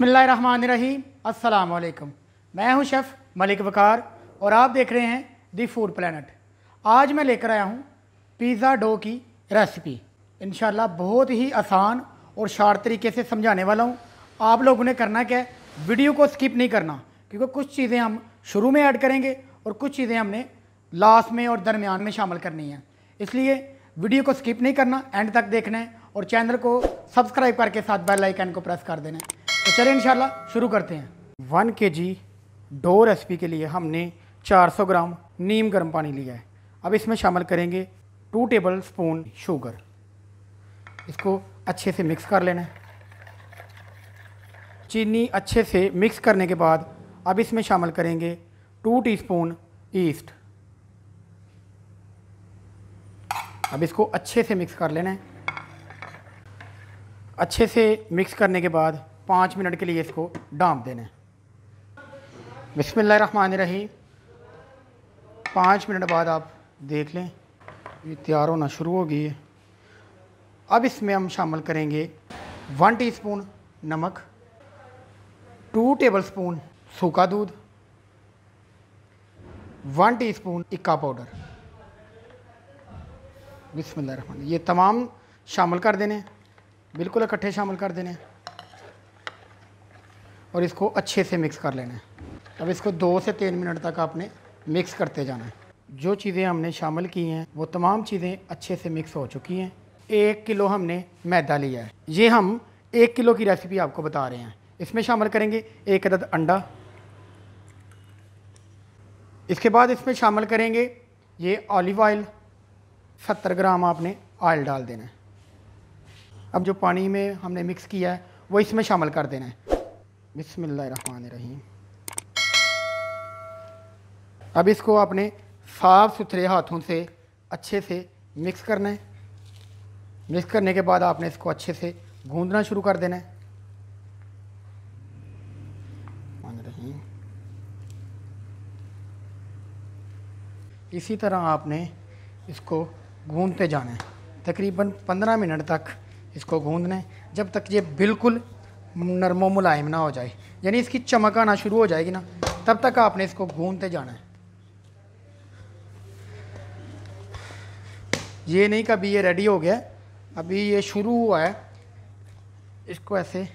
अस्सलाम वालेकुम मैं हूं शेफ़ मलिक वकार और आप देख रहे हैं दी फूड प्लानट आज मैं लेकर आया हूं पिज़्ज़ा डो की रेसिपी इन बहुत ही आसान और शार्ट तरीके से समझाने वाला हूं आप लोगों ने करना क्या है वीडियो को स्किप नहीं करना क्योंकि कुछ चीज़ें हम शुरू में ऐड करेंगे और कुछ चीज़ें हमने लास्ट में और दरमियान में शामिल करनी है इसलिए वीडियो को स्किप नहीं करना एंड तक देखना है और चैनल को सब्सक्राइब करके साथ बेल आइकन को प्रेस कर देना है तो चलिए इन शुरू करते हैं वन के जी डो रेसिपी के लिए हमने 400 ग्राम नीम गर्म पानी लिया है अब इसमें शामिल करेंगे टू टेबल स्पून शुगर इसको अच्छे से मिक्स कर लेना है चीनी अच्छे से मिक्स करने के बाद अब इसमें शामिल करेंगे टू टीस्पून ईस्ट अब इसको अच्छे से मिक्स कर लेना है अच्छे से मिक्स करने के बाद पाँच मिनट के लिए इसको डांप देना है रही पाँच मिनट बाद आप देख लें ये तैयार होना शुरू हो गई है अब इसमें हम शामिल करेंगे वन टीस्पून नमक टू टेबलस्पून सूखा दूध वन टीस्पून इक्का पाउडर बिस्मिल्लाह ये तमाम शामिल कर देने बिल्कुल इकट्ठे शामिल कर देने और इसको अच्छे से मिक्स कर लेना है अब इसको दो से तीन मिनट तक आपने मिक्स करते जाना है जो चीज़ें हमने शामिल की हैं वो तमाम चीज़ें अच्छे से मिक्स हो चुकी हैं एक किलो हमने मैदा लिया है ये हम एक किलो की रेसिपी आपको बता रहे हैं इसमें शामिल करेंगे एक अदद अंडा इसके बाद इसमें शामिल करेंगे ये ऑलिव ऑयल सत्तर ग्राम आपने ऑयल डाल देना है अब जो पानी में हमने मिक्स किया है वो इसमें शामिल कर देना है बिसमीम अब इसको आपने साफ़ सुथरे हाथों से अच्छे से मिक्स करना है मिक्स करने के बाद आपने इसको अच्छे से गूंदना शुरू कर देना है इसी तरह आपने इसको गूंदते जाना है तकरीबन 15 मिनट तक इसको गूंदना है जब तक ये बिल्कुल नरमो मुलायम ना हो जाए यानी इसकी चमक आना शुरू हो जाएगी ना तब तक आपने इसको घूमते जाना है ये नहीं कभी ये रेडी हो गया अभी ये शुरू हुआ है इसको ऐसे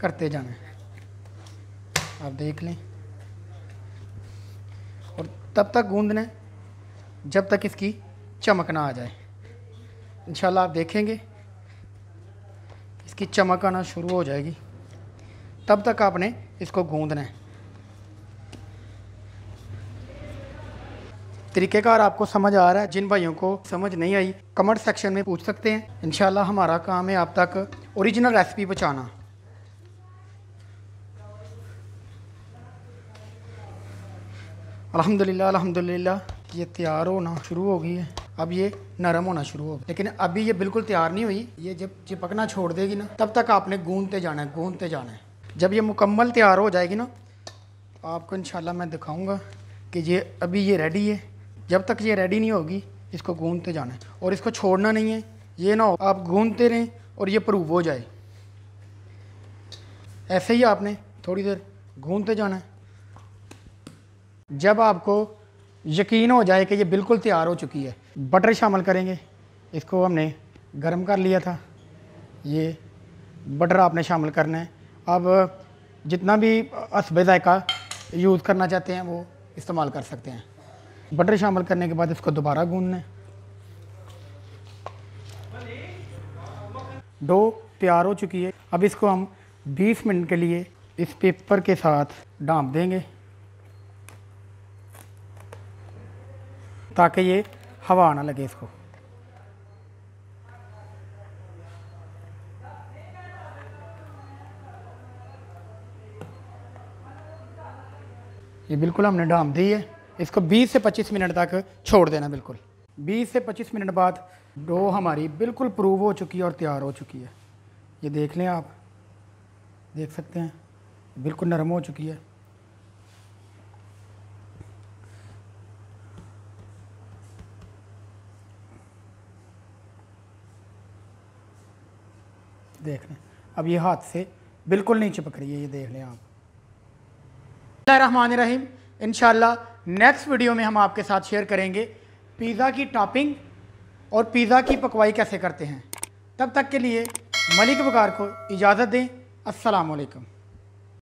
करते जाना है आप देख लें और तब तक गूंदना है जब तक इसकी चमक ना आ जाए इंशाल्लाह आप देखेंगे इसकी चमक आना शुरू हो जाएगी तब तक आपने इसको गूंदना है तरीक़ेकार आपको समझ आ रहा है जिन भाइयों को समझ नहीं आई कमेंट सेक्शन में पूछ सकते हैं इनशाला हमारा काम है आप तक ओरिजिनल रेसिपी बचाना अल्हम्दुलिल्लाह अल्हम्दुलिल्लाह ये तैयार होना शुरू हो गई है अब ये नरम होना शुरू हो लेकिन अभी ये बिल्कुल तैयार नहीं हुई ये जब चिपकना छोड़ देगी ना तब तक आपने गूंदते जाना है गूंदते जाना है जब ये मुकम्मल तैयार हो जाएगी ना तो आपको इन मैं दिखाऊँगा कि ये अभी ये रेडी है जब तक ये रेडी नहीं होगी इसको गूंदते जाना है और इसको छोड़ना नहीं है ये ना हो आप गूंदते रहें और ये प्रूव हो जाए ऐसे ही आपने थोड़ी देर गूंदते जाना है जब आपको यकीन हो जाए कि ये बिल्कुल तैयार हो चुकी है बटर शामिल करेंगे इसको हमने गर्म कर लिया था ये बटर आपने शामिल करना है आप जितना भी असबे का यूज़ करना चाहते हैं वो इस्तेमाल कर सकते हैं बटर शामिल करने के बाद इसको दोबारा गूंदना लें डो तैयार हो चुकी है अब इसको हम 20 मिनट के लिए इस पेपर के साथ डांप देंगे ताकि ये हवा ना लगे इसको ये बिल्कुल हमने डाम दी है इसको 20 से 25 मिनट तक छोड़ देना बिल्कुल 20 से 25 मिनट बाद डो हमारी बिल्कुल प्रूव हो चुकी है और तैयार हो चुकी है ये देख लें आप देख सकते हैं बिल्कुल नरम हो चुकी है देख लें अब ये हाथ से बिल्कुल नहीं चिपक रही है ये देख लें आप रहमान रहीम इन नेक्स्ट वीडियो में हम आपके साथ शेयर करेंगे पिज़्ज़ा की टॉपिंग और पिज़्ज़ा की पकवाई कैसे करते हैं तब तक के लिए मलिक वकार को इजाज़त दें असलकम